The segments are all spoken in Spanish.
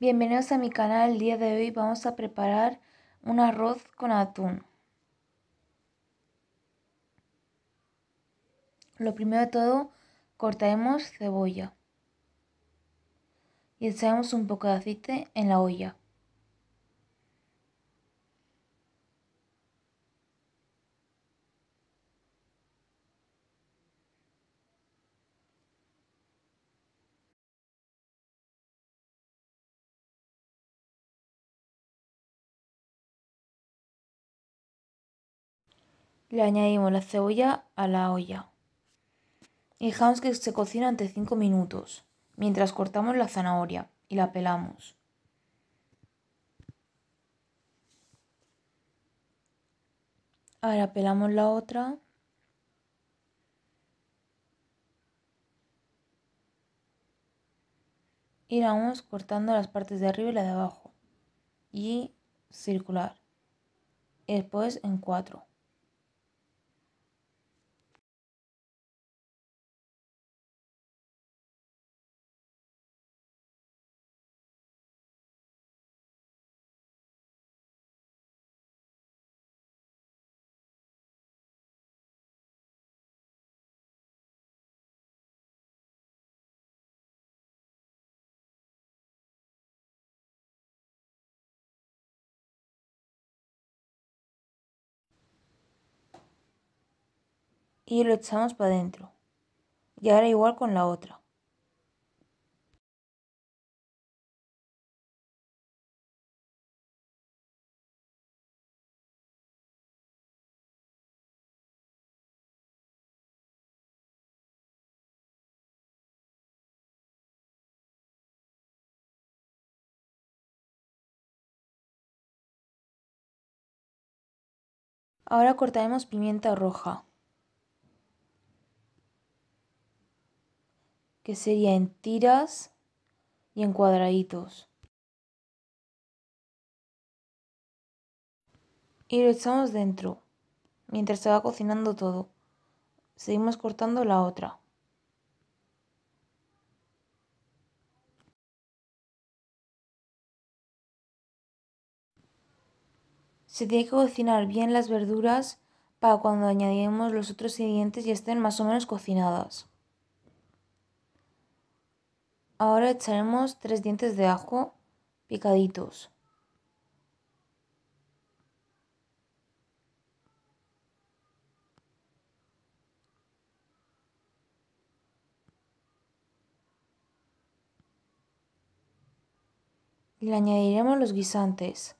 Bienvenidos a mi canal, el día de hoy vamos a preparar un arroz con atún. Lo primero de todo, cortaremos cebolla y echaremos un poco de aceite en la olla. Le añadimos la cebolla a la olla y dejamos que se cocine ante 5 minutos, mientras cortamos la zanahoria y la pelamos. Ahora pelamos la otra. Y vamos cortando las partes de arriba y la de abajo. Y circular. Y después en 4. y lo echamos para adentro. Y ahora igual con la otra. Ahora cortaremos pimienta roja. que sería en tiras y en cuadraditos. Y lo echamos dentro, mientras se va cocinando todo. Seguimos cortando la otra. Se tiene que cocinar bien las verduras para cuando añadimos los otros ingredientes y estén más o menos cocinadas. Ahora echaremos tres dientes de ajo picaditos. y Le añadiremos los guisantes.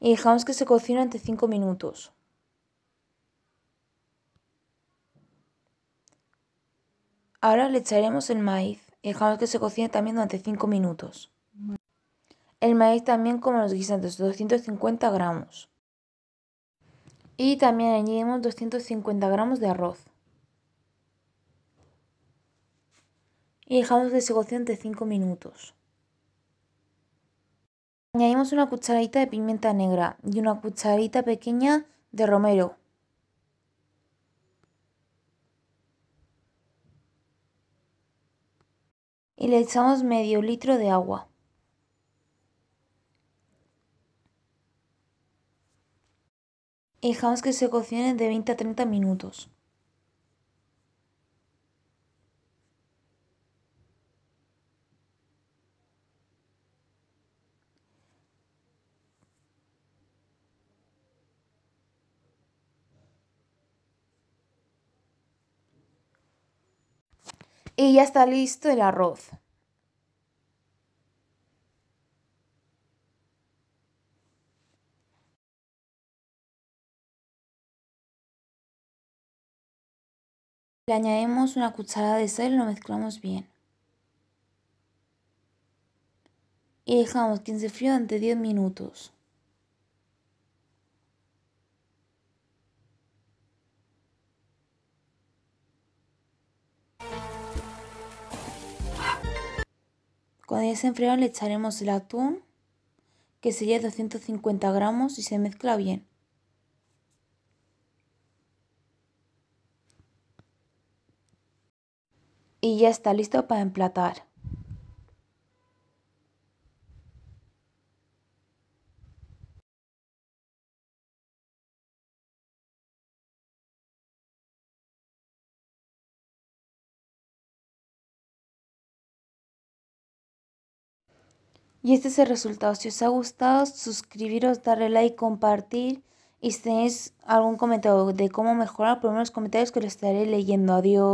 Y dejamos que se cocine durante 5 minutos. Ahora le echaremos el maíz y dejamos que se cocine también durante 5 minutos. El maíz también como los guisantes, 250 gramos. Y también añadimos 250 gramos de arroz. Y dejamos que se cocine durante 5 minutos. Añadimos una cucharadita de pimienta negra y una cucharadita pequeña de romero. y le echamos medio litro de agua. Y dejamos que se cocine de 20 a 30 minutos. Y ya está listo el arroz. Le añadimos una cucharada de sal y lo mezclamos bien. Y dejamos que se durante 10 minutos. Cuando ya se le echaremos el atún, que sería 250 gramos y se mezcla bien. Y ya está listo para emplatar. Y este es el resultado. Si os ha gustado, suscribiros, darle like, compartir. Y si tenéis algún comentario de cómo mejorar, ponme en los comentarios que lo estaré leyendo. Adiós.